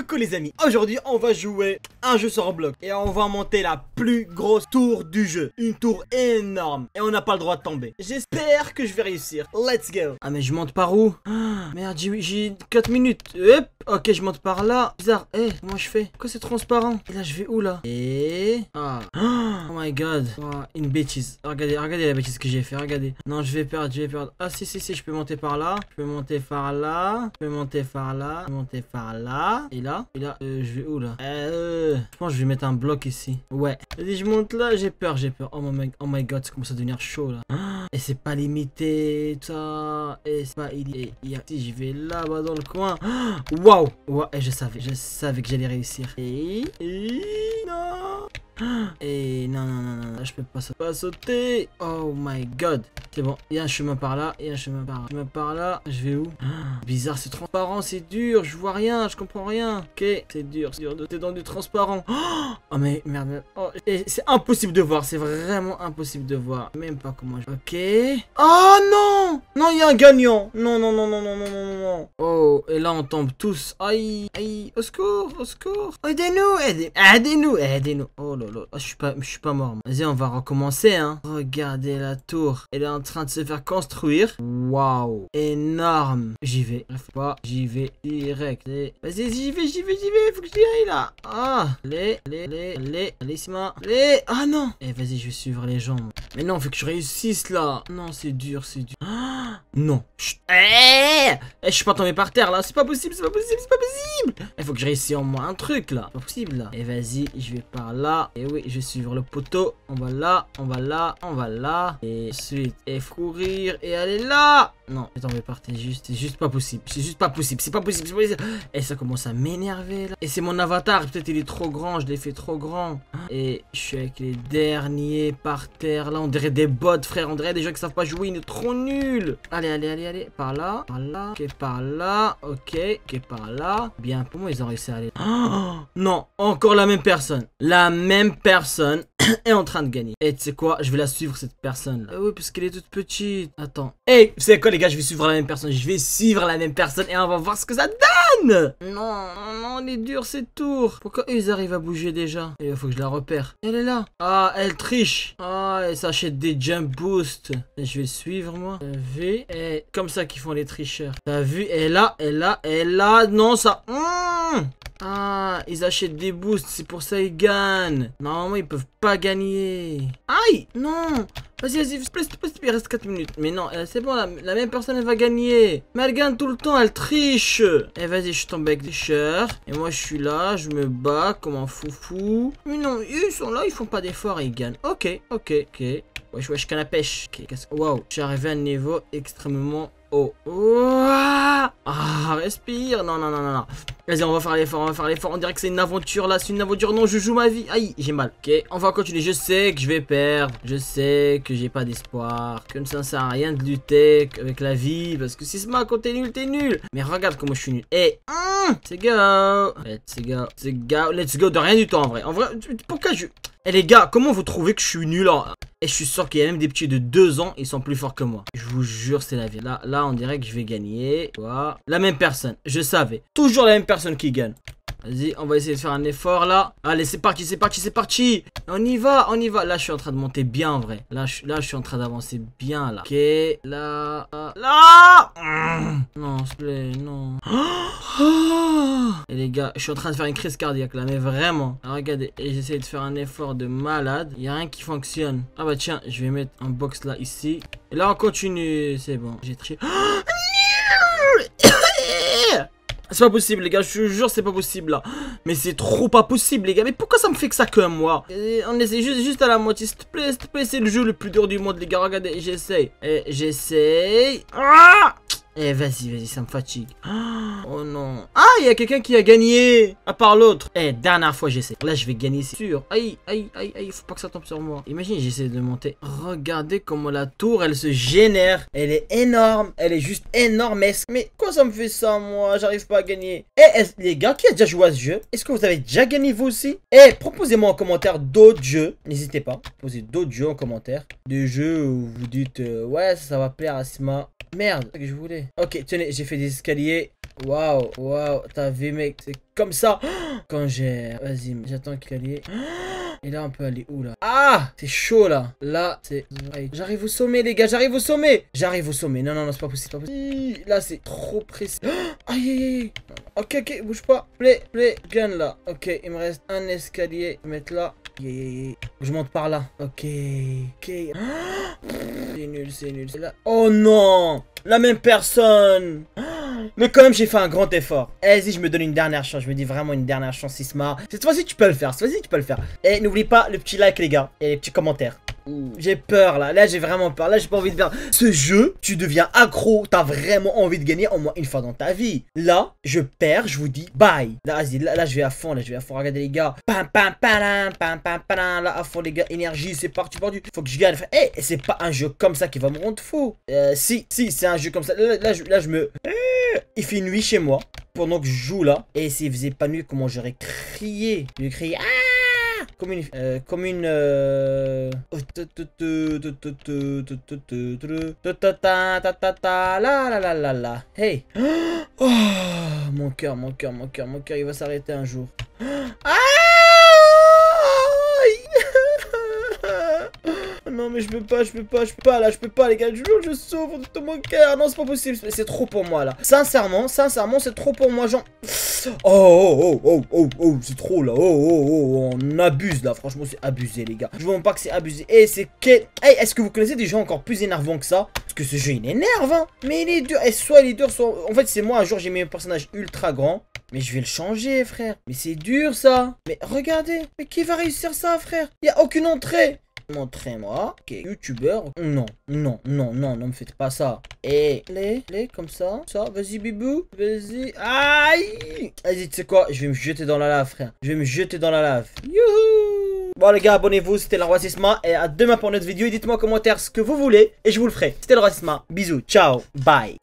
Coucou les amis, aujourd'hui on va jouer un jeu sur bloc et on va monter la plus grosse tour du jeu, une tour énorme et on n'a pas le droit de tomber. J'espère que je vais réussir, let's go Ah mais je monte par où ah, Merde j'ai 4 minutes, Hop. ok je monte par là, bizarre, eh comment je fais Pourquoi c'est transparent Et là je vais où là Et... Ah. Oh my god, oh, une bêtise, regardez, regardez la bêtise que j'ai fait, regardez Non je vais perdre, je vais perdre, ah si si si je peux monter par là, je peux monter par là, je peux monter par là, je peux monter par là, et là là. Et là, euh, je vais où là euh, Je pense que je vais mettre un bloc ici. Ouais. Vas-y, je monte là, j'ai peur, j'ai peur. Oh my, oh my god, ça commence à devenir chaud là. Et c'est pas limité, ça. Et c'est pas il Si je vais là-bas dans le coin. Waouh wow. et je savais, je savais que j'allais réussir. et... Non Et non, non, non, je peux pas, sauter. Oh my god. C'est bon, il y a un chemin par là, il y a un chemin par là. par là, je vais où Bizarre, c'est transparent, c'est dur, je vois rien, je comprends rien. Ok, c'est dur, c'est dur, dans du transparent. Oh mais merde, oh, c'est impossible de voir, c'est vraiment impossible de voir. Même pas comment je... Ok. Oh non non, il y a un gagnant Non, non, non, non, non, non, non, non. Oh, et là, on tombe tous. Aïe, aïe, au secours, au secours. Aidez-nous, aidez-nous, aidez nous Oh là là, je suis pas, suis pas mort. Vas-y, on va recommencer, hein. Regardez la tour. Elle est en train de se faire construire. Waouh, énorme. J'y vais, pas, j'y vais direct. Vas-y, j'y vais, j'y vais, j'y vais. Faut que j'y aille, là. Ah, les, les, les, les, les, les, Ah non. Eh, vas-y, je vais suivre les gens. Mais non, faut que je réussisse là. Non, c'est dur, c'est dur. Ah, non. Eh, eh! je suis pas tombé par terre là. C'est pas possible, c'est pas possible, c'est pas possible. Il eh, faut que je réussisse au moins un truc là. Pas possible là. Et eh, vas-y, je vais par là. Et oui, je vais suivre le poteau. On va là, on va là, on va là. Et suite et courir. Et aller là. Non, attends, vais partir juste. C'est juste pas possible. C'est juste pas possible. C'est pas possible. C'est Et eh, ça commence à m'énerver là. Et c'est mon avatar. Peut-être il est trop grand. Je l'ai fait trop grand. Hein Et je suis avec les derniers par terre. Là, on dirait des bots, frère. On dirait des gens qui savent pas jouer. Ils sont trop nuls. Allez, allez, allez, allez. Par là. Par là. Ok, par là. Ok, ok, par là. Bien, pour moi ils ont réussi à aller oh Non, encore la même personne. La même personne. est en train de gagner. Et tu sais quoi, je vais la suivre cette personne là. Ah oui, parce qu'elle est toute petite. Attends. Hey, c'est quoi les gars, je vais suivre la même personne. Je vais suivre la même personne et on va voir ce que ça donne. Non, non, on est dur c'est tour. Pourquoi ils arrivent à bouger déjà Il eh, faut que je la repère. Elle est là. Ah, elle triche. Ah, elle s'achète des jump boosts. Je vais suivre moi. V. Eh, comme ça qu'ils font les tricheurs. T'as vu Elle là, elle là, elle là. Non, ça. Hmm. Ah, ils achètent des boosts, c'est pour ça ils gagnent. Normalement, ils peuvent pas gagner. Aïe Non Vas-y, vas-y, il reste 4 minutes. Mais non, euh, c'est bon, la, même personne, elle va gagner. Mais elle gagne tout le temps, elle triche. Eh, vas-y, je suis avec des chers. Et moi, je suis là, je me bats comme un foufou. Mais non, ils sont là, ils font pas d'efforts et ils gagnent. Ok, ok, ok. Wesh, wesh, suis pêche. Waouh, j'ai arrivé à un niveau extrêmement oh. Ah, respire. Non, non, non, non, non. Vas-y, on va faire l'effort, on va faire l'effort. On dirait que c'est une aventure là, c'est une aventure. Non, je joue ma vie. Aïe, j'ai mal. Ok, on va continuer. Je sais que je vais perdre. Je sais que j'ai pas d'espoir. Que ça ne sert à rien de lutter avec la vie. Parce que si ce ma quand t'es nul, t'es nul. Mais regarde comment je suis nul. Eh. Hein Let's go. Let's go. Let's go. Let's go. De rien du tout en vrai. En vrai, pourquoi je... Eh les gars, comment vous trouvez que je suis nul en... Hein? Et je suis sûr qu'il y a même des petits de 2 ans, ils sont plus forts que moi. Je vous jure, c'est la vie. Là, là, on dirait que je vais gagner. La même personne, je savais. Toujours la même personne qui gagne. Vas-y, on va essayer de faire un effort là. Allez, c'est parti, c'est parti, c'est parti. On y va, on y va. Là, je suis en train de monter bien en vrai. Là, je, là, je suis en train d'avancer bien là. Ok, là, là. Non, s'il te plaît, non. Et les gars, je suis en train de faire une crise cardiaque là, mais vraiment. Alors, regardez, et j'essaie de faire un effort de malade. Il y a rien qui fonctionne. Ah bah tiens, je vais mettre un box là ici. Et là, on continue. C'est bon, j'ai trié. Ah, c'est pas possible les gars, je jure c'est pas possible là Mais c'est trop pas possible les gars, mais pourquoi ça me fait que ça que moi euh, On essaie juste, juste à la moitié, s'il te plaît, s'il te plaît, c'est le jeu le plus dur du monde les gars, regardez, j'essaye Et euh, j'essaye Ah eh, vas-y, vas-y, ça me fatigue. Oh non. Ah, il y a quelqu'un qui a gagné. À part l'autre. Eh, dernière fois, j'essaie. Là, je vais gagner, c'est sûr. Aïe, aïe, aïe, aïe. Faut pas que ça tombe sur moi. Imagine, j'essaie de monter. Regardez comment la tour, elle se génère. Elle est énorme. Elle est juste énormesque. Mais quoi ça me fait ça, moi J'arrive pas à gagner. Eh, les gars, qui a déjà joué à ce jeu Est-ce que vous avez déjà gagné, vous aussi Eh, proposez-moi en commentaire d'autres jeux. N'hésitez pas. Posez d'autres jeux en commentaire. Des jeux où vous dites, euh, ouais, ça va plaire à Sma. Merde, que je voulais. Ok, tenez, j'ai fait des escaliers. Waouh, waouh, t'as vu, mec, c'est comme ça. Quand j'ai... Vas-y, j'attends escalier. Et là, on peut aller où, là Ah C'est chaud, là. Là, c'est... J'arrive au sommet, les gars, j'arrive au sommet J'arrive au sommet. Non, non, non, c'est pas possible, Là, c'est trop précis. Aïe, aïe, aïe. Ok, ok, bouge pas. Play, play, gun, là. Ok, il me reste un escalier. mettre là. Je monte par là. Ok. Ok. c'est nul, c'est nul. Oh non La même personne mais quand même, j'ai fait un grand effort. allez y je me donne une dernière chance. Je me dis vraiment une dernière chance, Isma. Cette fois-ci, tu peux le faire. Cette fois-ci, tu peux le faire. Et n'oublie pas le petit like, les gars. Et les petits commentaires. J'ai peur là, là j'ai vraiment peur, là j'ai pas envie de perdre. Ce jeu, tu deviens accro, t'as vraiment envie de gagner au moins une fois dans ta vie. Là, je perds, je vous dis bye. Là, là, là je vais à fond, là je vais à fond, regardez les gars. Pam pam pam pam pam pam là à fond les gars, énergie, c'est parti, perdu Faut que je gagne. Eh, c'est pas un jeu comme ça qui va me rendre fou. Euh, si, si, c'est un jeu comme ça. Là, là, je, me... Euh, il fait nuit chez moi pendant que je joue là. Et s'il faisait pas nuit, comment j'aurais crié J'aurais crié... Ah comme une... comme une... Hey Mon cœur, mon cœur, mon cœur, mon cœur, il va s'arrêter un jour. non mais je peux pas, je peux pas, je peux pas là, je peux pas les gars, je je souffre de tout mon cœur, non c'est pas possible, c'est trop pour moi là. Sincèrement, sincèrement c'est trop pour moi, genre... Oh, oh, oh, oh, oh, c'est trop là. Oh, oh, oh, on abuse là. Franchement, c'est abusé, les gars. Je vois pas que c'est abusé. Et c'est qu'est est-ce que vous connaissez des jeux encore plus énervants que ça Parce que ce jeu, il énerve, hein. Mais il est dur. Et soit il est dur, soit. En fait, c'est moi, un jour, j'ai mis un personnage ultra grand. Mais je vais le changer, frère. Mais c'est dur, ça. Mais regardez. Mais qui va réussir ça, frère Il a aucune entrée. Montrez-moi. Ok, youtubeur. Non, non, non, non, non me faites pas ça. Et les, les, comme ça. Ça, vas-y, bibou. Vas-y. Aïe. Vas-y, tu sais quoi Je vais me jeter dans la lave, frère. Je vais me jeter dans la lave. Youhou. Bon, les gars, abonnez-vous. C'était le racisme Et à demain pour une autre vidéo. Dites-moi en commentaire ce que vous voulez. Et je vous le ferai. C'était le racisme. Bisous. Ciao. Bye.